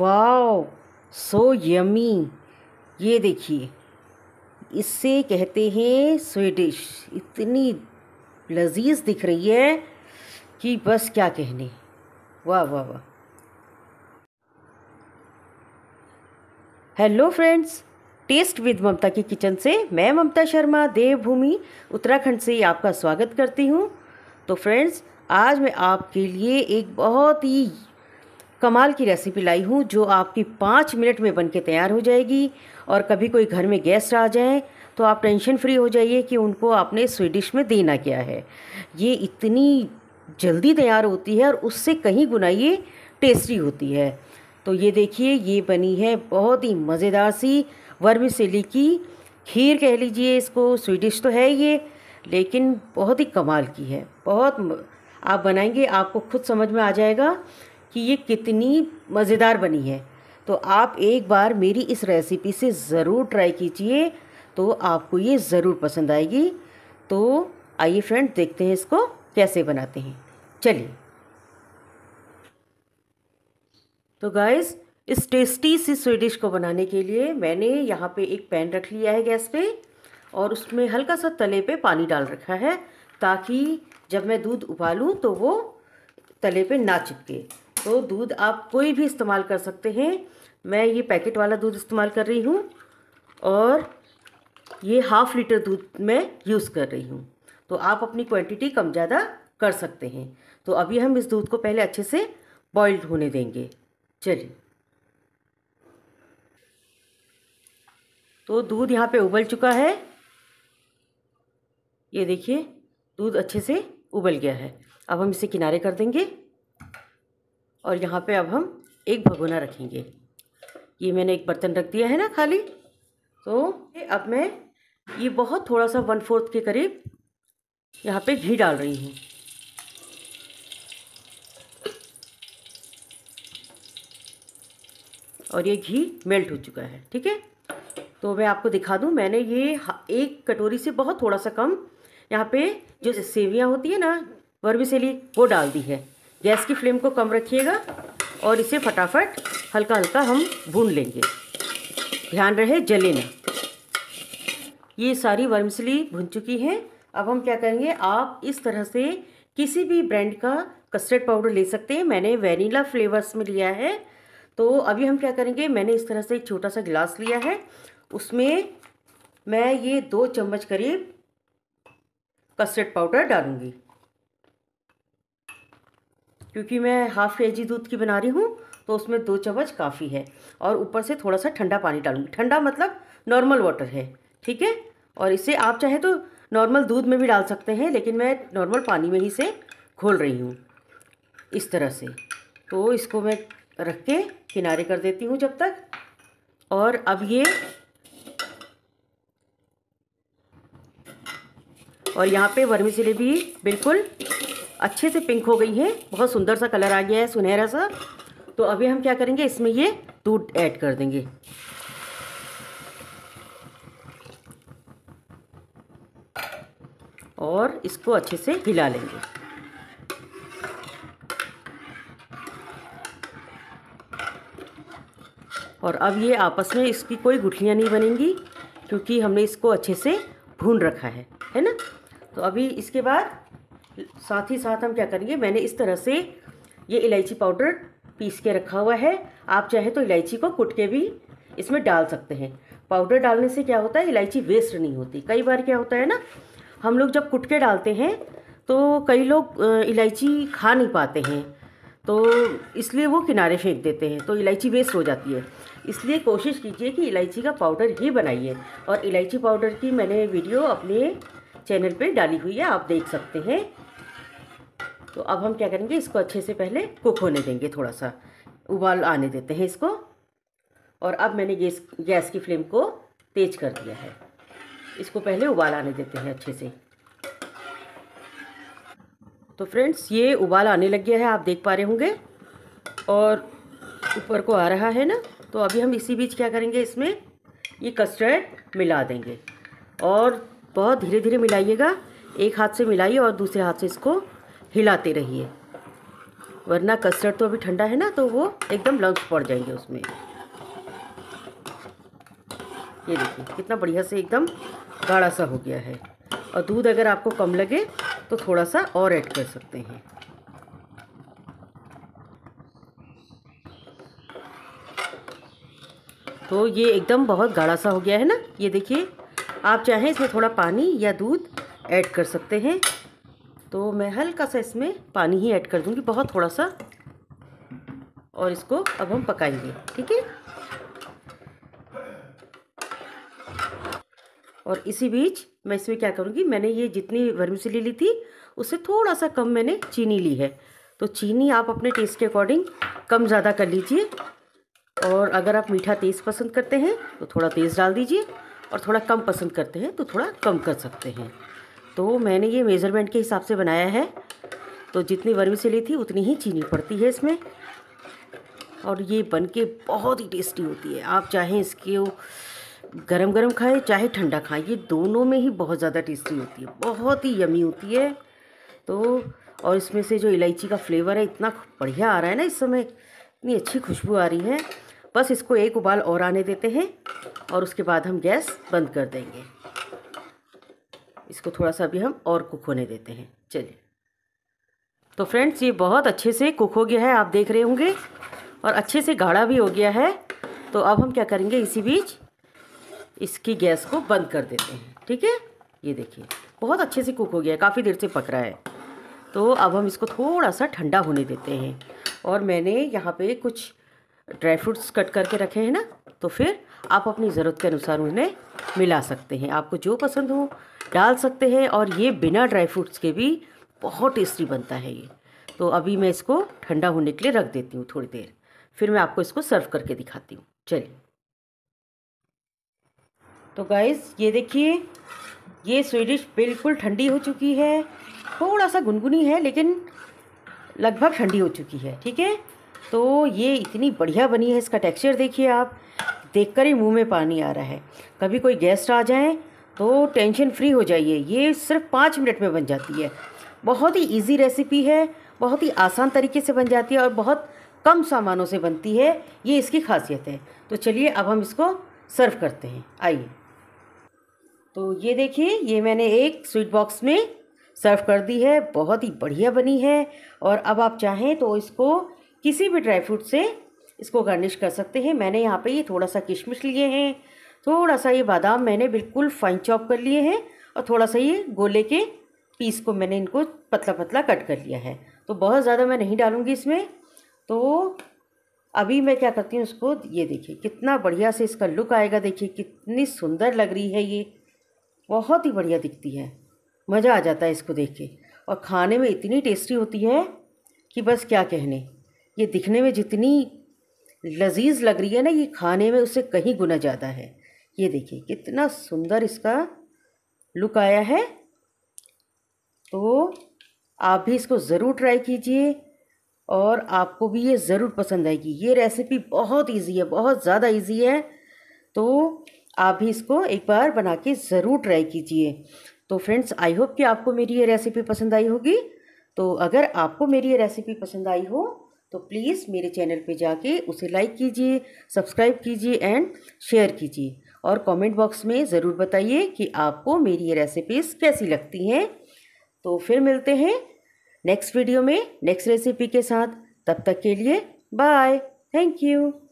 wow so yummy ये देखिए इससे कहते हैं स्वीडिश इतनी लजीज दिख रही है कि बस क्या कहने वाह वाह वाह hello friends taste with Mamta की किचन से मैं ममता शर्मा देवभूमि उत्तराखंड से आपका स्वागत करती हूँ तो फ्रेंड्स आज मैं आपके लिए एक बहुत ही कमाल की रेसिपी लाई हूँ जो आपकी पाँच मिनट में बन के तैयार हो जाएगी और कभी कोई घर में गेस्ट आ जाए तो आप टेंशन फ्री हो जाइए कि उनको आपने स्वीट डिश में देना क्या है ये इतनी जल्दी तैयार होती है और उससे कहीं गुना ये टेस्टी होती है तो ये देखिए ये बनी है बहुत ही मज़ेदार सी वर्मीसेली की खीर कह लीजिए इसको स्वीट डिश तो है ये लेकिन बहुत ही कमाल की है बहुत आप बनाएंगे आपको खुद समझ में आ जाएगा कि ये कितनी मज़ेदार बनी है तो आप एक बार मेरी इस रेसिपी से ज़रूर ट्राई कीजिए तो आपको ये ज़रूर पसंद आएगी तो आइए फ्रेंड देखते हैं इसको कैसे बनाते हैं चलिए तो गाइस इस टेस्टी सी स्वीडिश को बनाने के लिए मैंने यहाँ पे एक पैन रख लिया है गैस पे और उसमें हल्का सा तले पे पानी डाल रखा है ताकि जब मैं दूध उबालूँ तो वो तले पे ना चिपके तो दूध आप कोई भी इस्तेमाल कर सकते हैं मैं ये पैकेट वाला दूध इस्तेमाल कर रही हूँ और ये हाफ लीटर दूध मैं यूज़ कर रही हूँ तो आप अपनी क्वांटिटी कम ज़्यादा कर सकते हैं तो अभी हम इस दूध को पहले अच्छे से बॉइल्ड होने देंगे चलिए तो दूध यहाँ पे उबल चुका है ये देखिए दूध अच्छे से उबल गया है अब हम इसे किनारे कर देंगे और यहाँ पे अब हम एक भगोना रखेंगे ये मैंने एक बर्तन रख दिया है ना खाली तो अब मैं ये बहुत थोड़ा सा वन फोर्थ के करीब यहाँ पे घी डाल रही हूँ और ये घी मेल्ट हो चुका है ठीक है तो मैं आपको दिखा दूँ मैंने ये एक कटोरी से बहुत थोड़ा सा कम यहाँ पे जो सेवियाँ होती है ना सेली वो डाल दी है गैस की फ्लेम को कम रखिएगा और इसे फटाफट हल्का हल्का हम भून लेंगे ध्यान रहे जले ना ये सारी वर्मसली भुन चुकी हैं अब हम क्या करेंगे आप इस तरह से किसी भी ब्रांड का कस्टर्ड पाउडर ले सकते हैं मैंने वेनिला फ्लेवर्स में लिया है तो अभी हम क्या करेंगे मैंने इस तरह से एक छोटा सा गिलास लिया है उसमें मैं ये दो चम्मच करीब कस्टर्ड पाउडर डालूंगी क्योंकि मैं हाफ़ के जी दूध की बना रही हूँ तो उसमें दो चम्मच काफ़ी है और ऊपर से थोड़ा सा ठंडा पानी डालूंगी ठंडा मतलब नॉर्मल वाटर है ठीक है और इसे आप चाहे तो नॉर्मल दूध में भी डाल सकते हैं लेकिन मैं नॉर्मल पानी में ही से घोल रही हूँ इस तरह से तो इसको मैं रख के किनारे कर देती हूँ जब तक और अब ये और यहाँ पे वर्मी सिले भी बिल्कुल अच्छे से पिंक हो गई है बहुत सुंदर सा कलर आ गया है सुनहरा सा तो अभी हम क्या करेंगे इसमें ये दूध ऐड कर देंगे और इसको अच्छे से हिला लेंगे और अब ये आपस में इसकी कोई गुठलियाँ नहीं बनेंगी क्योंकि हमने इसको अच्छे से भून रखा है है ना तो अभी इसके बाद साथ ही साथ हम क्या करेंगे मैंने इस तरह से ये इलायची पाउडर पीस के रखा हुआ है आप चाहे तो इलायची को कुट के भी इसमें डाल सकते हैं पाउडर डालने से क्या होता है इलायची वेस्ट नहीं होती कई बार क्या होता है ना हम लोग जब कुट के डालते हैं तो कई लोग इलायची खा नहीं पाते हैं तो इसलिए वो किनारे फेंक देते हैं तो इलायची वेस्ट हो जाती है इसलिए कोशिश कीजिए कि इलायची का पाउडर ही बनाइए और इलायची पाउडर की मैंने वीडियो अपने चैनल पे डाली हुई है आप देख सकते हैं तो अब हम क्या करेंगे इसको अच्छे से पहले कुक होने देंगे थोड़ा सा उबाल आने देते हैं इसको और अब मैंने गैस गैस की फ्लेम को तेज कर दिया है इसको पहले उबाल आने देते हैं अच्छे से तो फ्रेंड्स ये उबाल आने लग गया है आप देख पा रहे होंगे और ऊपर को आ रहा है ना तो अभी हम इसी बीच क्या करेंगे इसमें ये कस्टर्ड मिला देंगे और बहुत धीरे धीरे मिलाइएगा एक हाथ से मिलाइए और दूसरे हाथ से इसको हिलाते रहिए वरना कस्टर्ड तो अभी ठंडा है ना तो वो एकदम लंग्स पड़ जाएंगे उसमें ये देखिए कितना बढ़िया से एकदम गाढ़ा सा हो गया है और दूध अगर आपको कम लगे तो थोड़ा सा और ऐड कर सकते हैं तो ये एकदम बहुत गाढ़ा सा हो गया है ना ये देखिए आप चाहें इसमें थोड़ा पानी या दूध ऐड कर सकते हैं तो मैं हल्का सा इसमें पानी ही ऐड कर दूँगी बहुत थोड़ा सा और इसको अब हम पकाएंगे ठीक है और इसी बीच मैं इसमें क्या करूँगी मैंने ये जितनी वर्मिसली ली थी उससे थोड़ा सा कम मैंने चीनी ली है तो चीनी आप अपने टेस्ट के अकॉर्डिंग कम ज़्यादा कर लीजिए और अगर आप मीठा तेज़ पसंद करते हैं तो थोड़ा तेज़ डाल दीजिए और थोड़ा कम पसंद करते हैं तो थोड़ा कम कर सकते हैं तो मैंने ये मेज़रमेंट के हिसाब से बनाया है तो जितनी वर्मी से ली थी उतनी ही चीनी पड़ती है इसमें और ये बन के बहुत ही टेस्टी होती है आप चाहें इसके गरम गरम खाएं चाहे ठंडा खाएं ये दोनों में ही बहुत ज़्यादा टेस्टी होती है बहुत ही यमी होती है तो और इसमें से जो इलायची का फ्लेवर है इतना बढ़िया आ रहा है ना इस समय इतनी अच्छी खुशबू आ रही है बस इसको एक उबाल और आने देते हैं और उसके बाद हम गैस बंद कर देंगे इसको थोड़ा सा अभी हम और कुक होने देते हैं चलिए तो फ्रेंड्स ये बहुत अच्छे से कुक हो गया है आप देख रहे होंगे और अच्छे से गाढ़ा भी हो गया है तो अब हम क्या करेंगे इसी बीच इसकी गैस को बंद कर देते हैं ठीक है ये देखिए बहुत अच्छे से कुक हो गया है काफ़ी देर से पक रहा है तो अब हम इसको थोड़ा सा ठंडा होने देते हैं और मैंने यहाँ पे कुछ ड्राई फ्रूट्स कट करके रखे हैं ना तो फिर आप अपनी ज़रूरत के अनुसार उन्हें मिला सकते हैं आपको जो पसंद हो डाल सकते हैं और ये बिना ड्राई फ्रूट्स के भी बहुत टेस्टी बनता है ये तो अभी मैं इसको ठंडा होने के लिए रख देती हूँ थोड़ी देर फिर मैं आपको इसको सर्व करके दिखाती हूँ चलिए तो गाइस ये देखिए ये स्वीडिश बिल्कुल ठंडी हो चुकी है थोड़ा सा गुनगुनी है लेकिन लगभग ठंडी हो चुकी है ठीक है तो ये इतनी बढ़िया बनी है इसका टेक्सचर देखिए आप देखकर ही मुंह में पानी आ रहा है कभी कोई गेस्ट आ जाए तो टेंशन फ्री हो जाइए ये सिर्फ पाँच मिनट में बन जाती है बहुत ही इजी रेसिपी है बहुत ही आसान तरीके से बन जाती है और बहुत कम सामानों से बनती है ये इसकी खासियत है तो चलिए अब हम इसको सर्व करते हैं आइए तो ये देखिए ये मैंने एक स्वीट बॉक्स में सर्व कर दी है बहुत ही बढ़िया बनी है और अब आप चाहें तो इसको किसी भी ड्राई फ्रूट से इसको गार्निश कर सकते हैं मैंने यहाँ पे ये थोड़ा सा किशमिश लिए हैं थोड़ा सा ये बादाम मैंने बिल्कुल फाइन चॉप कर लिए हैं और थोड़ा सा ये गोले के पीस को मैंने इनको पतला पतला कट कर लिया है तो बहुत ज़्यादा मैं नहीं डालूँगी इसमें तो अभी मैं क्या करती हूँ इसको ये देखिए कितना बढ़िया से इसका लुक आएगा देखिए कितनी सुंदर लग रही है ये बहुत ही बढ़िया दिखती है मज़ा आ जाता है इसको देख के और खाने में इतनी टेस्टी होती है कि बस क्या कहने ये दिखने में जितनी लजीज लग रही है ना ये खाने में उससे कहीं गुना ज़्यादा है ये देखिए कितना सुंदर इसका लुक आया है तो आप भी इसको ज़रूर ट्राई कीजिए और आपको भी ये ज़रूर पसंद आएगी ये रेसिपी बहुत इजी है बहुत ज़्यादा इजी है तो आप भी इसको एक बार बना के ज़रूर ट्राई कीजिए तो फ्रेंड्स आई होप कि आपको मेरी ये रेसिपी पसंद आई होगी तो अगर आपको मेरी ये रेसिपी पसंद आई हो तो प्लीज़ मेरे चैनल पे जाके उसे लाइक कीजिए सब्सक्राइब कीजिए एंड शेयर कीजिए और कमेंट बॉक्स में ज़रूर बताइए कि आपको मेरी ये रेसिपीज़ कैसी लगती हैं तो फिर मिलते हैं नेक्स्ट वीडियो में नेक्स्ट रेसिपी के साथ तब तक के लिए बाय थैंक यू